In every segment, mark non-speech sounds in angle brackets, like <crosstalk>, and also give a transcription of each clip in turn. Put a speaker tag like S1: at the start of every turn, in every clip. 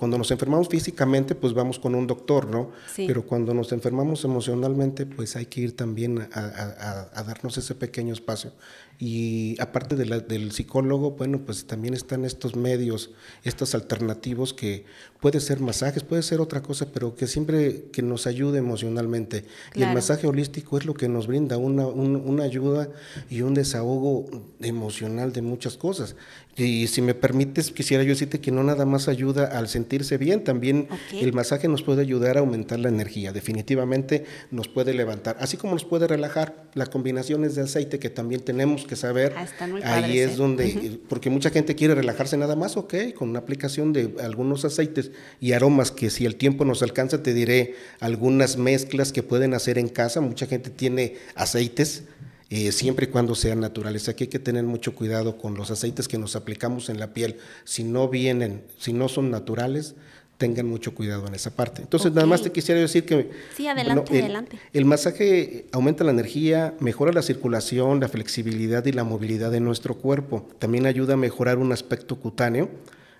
S1: Cuando nos enfermamos físicamente, pues vamos con un doctor, ¿no? Sí. Pero cuando nos enfermamos emocionalmente, pues hay que ir también a, darnos ese pequeño espacio. Y aparte de la, del psicólogo, bueno, pues también están estos medios, estos alternativos que puede ser masajes, puede ser otra cosa, pero que siempre que nos ayude emocionalmente. Y el masaje holístico es lo que nos brinda una, ayuda y un desahogo emocional de muchas cosas. Y si me permites, quisiera yo decirte que no nada más ayuda al sentir, bien. También el masaje nos puede ayudar a aumentar la energía, definitivamente nos puede levantar, así como nos puede relajar. Las combinaciones de aceite que también tenemos que saber, ah, ahí es donde, porque mucha gente quiere relajarse nada más, ok, con una aplicación de algunos aceites y aromas que si el tiempo nos alcanza te diré algunas mezclas que pueden hacer en casa. Mucha gente tiene aceites eh, siempre y cuando sean naturales. Aquí hay que tener mucho cuidado con los aceites que nos aplicamos en la piel. Si no vienen, si no son naturales, tengan mucho cuidado en esa parte. Entonces, nada más te quisiera decir que... Sí, adelante, adelante. El masaje aumenta la energía, mejora la circulación, la flexibilidad y la movilidad de nuestro cuerpo. También ayuda a mejorar un aspecto cutáneo,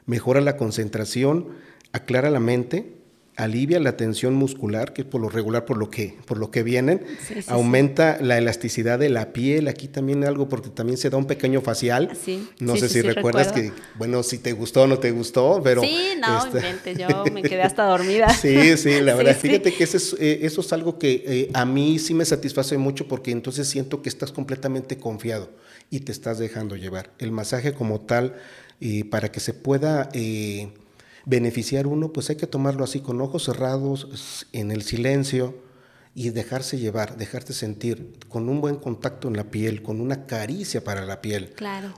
S1: mejora la concentración, aclara la mente, alivia la tensión muscular, que es por lo regular por lo que, por lo que vienen, aumenta la elasticidad de la piel, aquí también algo, porque también se da un pequeño facial. Ah, no sé si recuerdas que, bueno, si te gustó o no te gustó, pero... Sí, no, esta... yo me quedé hasta <laughs> dormida. sí, sí, la <laughs> verdad, fíjate que eh, eso es algo que eh, a mí sí me satisface mucho porque entonces siento que estás completamente confiado y te estás dejando llevar. El masaje como tal, eh, para que se pueda beneficiar uno, pues hay que tomarlo así con ojos cerrados, en el silencio y dejarse llevar, dejarte sentir, con un buen contacto en la piel, con una caricia para la piel,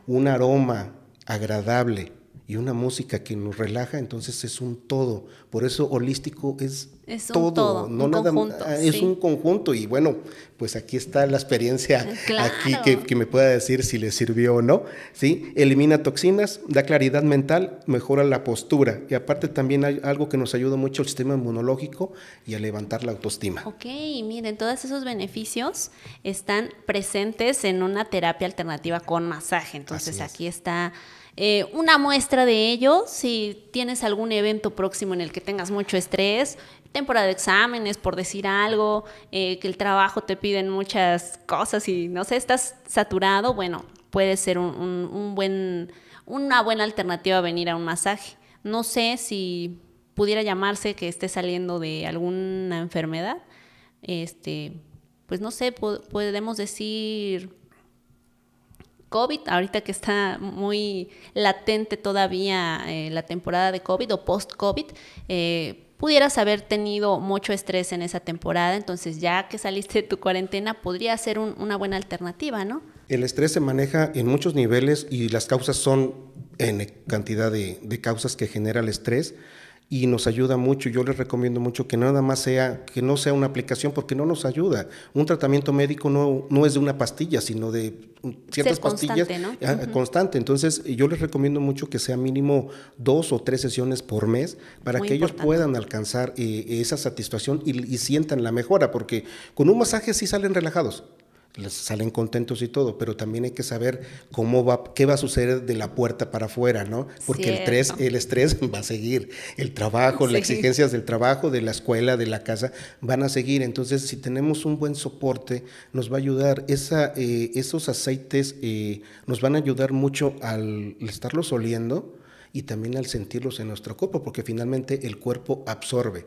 S1: un aroma agradable, y una música que nos relaja, entonces es un todo. Por eso holístico es, todo, no nada ah, es un conjunto y bueno, pues aquí está la experiencia eh, aquí que, me pueda decir si le sirvió o no, ¿sí? Elimina toxinas, da claridad mental, mejora la postura y aparte también hay algo que nos ayuda mucho al sistema inmunológico y a levantar la autoestima.
S2: Ok, miren, todos esos beneficios están presentes en una terapia alternativa con masaje, entonces aquí está eh, una muestra de ello, si tienes algún evento próximo en el que tengas mucho estrés, temporada de exámenes, por decir algo, eh, que el trabajo te piden muchas cosas y no sé, estás saturado, bueno, puede ser un, buen, una buena alternativa a venir a un masaje. No sé si pudiera llamarse que esté saliendo de alguna enfermedad, este, pues no sé, podemos decir COVID, ahorita que está muy latente todavía eh, la temporada de COVID o post-COVID, eh, pudieras haber tenido mucho estrés en esa temporada, entonces ya que saliste de tu cuarentena podría ser una buena alternativa, ¿no?
S1: El estrés se maneja en muchos niveles y las causas son en cantidad de causas que genera el estrés y nos ayuda mucho. Yo les recomiendo mucho que nada más sea, que no sea una aplicación porque no nos ayuda. Un tratamiento médico no, no es de una pastilla, sino de ciertas pastillas constante, ¿no? Ah, constante. Entonces, yo les recomiendo mucho que sea mínimo dos o tres sesiones por mes para que ellos puedan alcanzar eh, esa satisfacción y, y, sientan la mejora, porque con un masaje sí salen relajados les salen contentos y todo, pero también hay que saber cómo va, qué va a suceder de la puerta para afuera, ¿no? Porque el estrés, el estrés <laughs> va a seguir, el trabajo, las exigencias del trabajo, de la escuela, de la casa, van a seguir. Entonces, si tenemos un buen soporte, nos va a ayudar. Eh, esos aceites eh, nos van a ayudar mucho al estarlos oliendo y también al sentirlos en nuestro cuerpo, porque finalmente el cuerpo absorbe